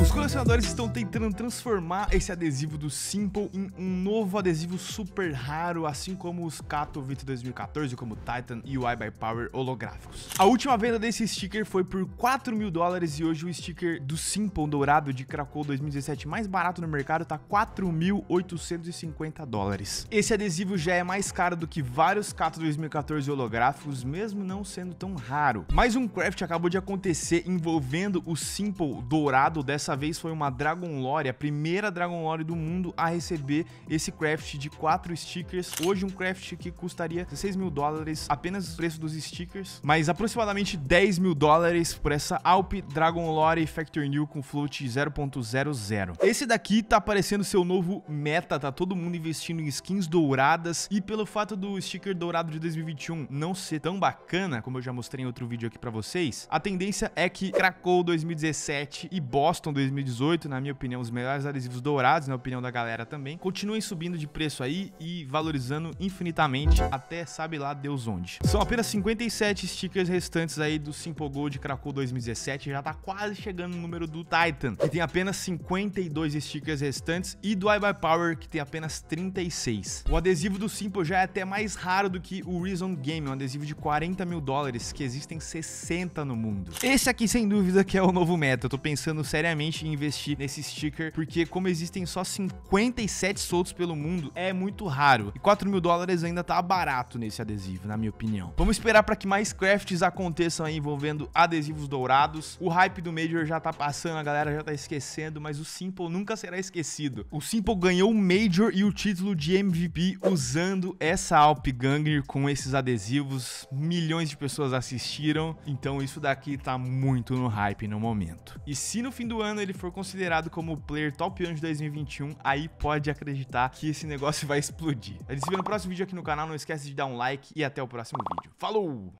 Os colecionadores estão tentando transformar esse adesivo do Simple em um novo adesivo super raro, assim como os Cato 20 2014, como Titan e Eye by Power holográficos. A última venda desse sticker foi por 4 mil dólares e hoje o sticker do Simple dourado de Krakow 2017 mais barato no mercado tá 4.850 dólares. Esse adesivo já é mais caro do que vários Kato 2014 holográficos, mesmo não sendo tão raro. Mas um craft acabou de acontecer envolvendo o Simple dourado dessa dessa vez foi uma Dragon Lore, a primeira Dragon Lore do mundo a receber esse craft de 4 stickers. Hoje um craft que custaria 16 mil dólares, apenas o preço dos stickers, mas aproximadamente 10 mil dólares por essa Alp Dragon Lore Factor New com float 0.00. Esse daqui tá aparecendo seu novo meta, tá todo mundo investindo em skins douradas e pelo fato do sticker dourado de 2021 não ser tão bacana, como eu já mostrei em outro vídeo aqui pra vocês, a tendência é que Krakow 2017 e Boston 2018, na minha opinião, os melhores adesivos dourados, na opinião da galera também. Continuem subindo de preço aí e valorizando infinitamente até sabe lá Deus onde. São apenas 57 stickers restantes aí do Simple Gold Krakow 2017, já tá quase chegando no número do Titan, que tem apenas 52 stickers restantes, e do I By Power, que tem apenas 36. O adesivo do Simple já é até mais raro do que o Reason Game, um adesivo de 40 mil dólares, que existem 60 no mundo. Esse aqui, sem dúvida, que é o novo meta, eu tô pensando seriamente seriamente em investir nesse sticker, porque como existem só 57 soltos pelo mundo, é muito raro. E 4 mil dólares ainda tá barato nesse adesivo, na minha opinião. Vamos esperar para que mais crafts aconteçam aí envolvendo adesivos dourados. O hype do Major já tá passando, a galera já tá esquecendo, mas o Simple nunca será esquecido. O Simple ganhou o Major e o título de MVP usando essa Alp Gangner com esses adesivos. Milhões de pessoas assistiram, então isso daqui tá muito no hype no momento. E se no fim do ano ano ele for considerado como o player top 1 de 2021, aí pode acreditar que esse negócio vai explodir. A gente se vê no próximo vídeo aqui no canal, não esquece de dar um like e até o próximo vídeo. Falou!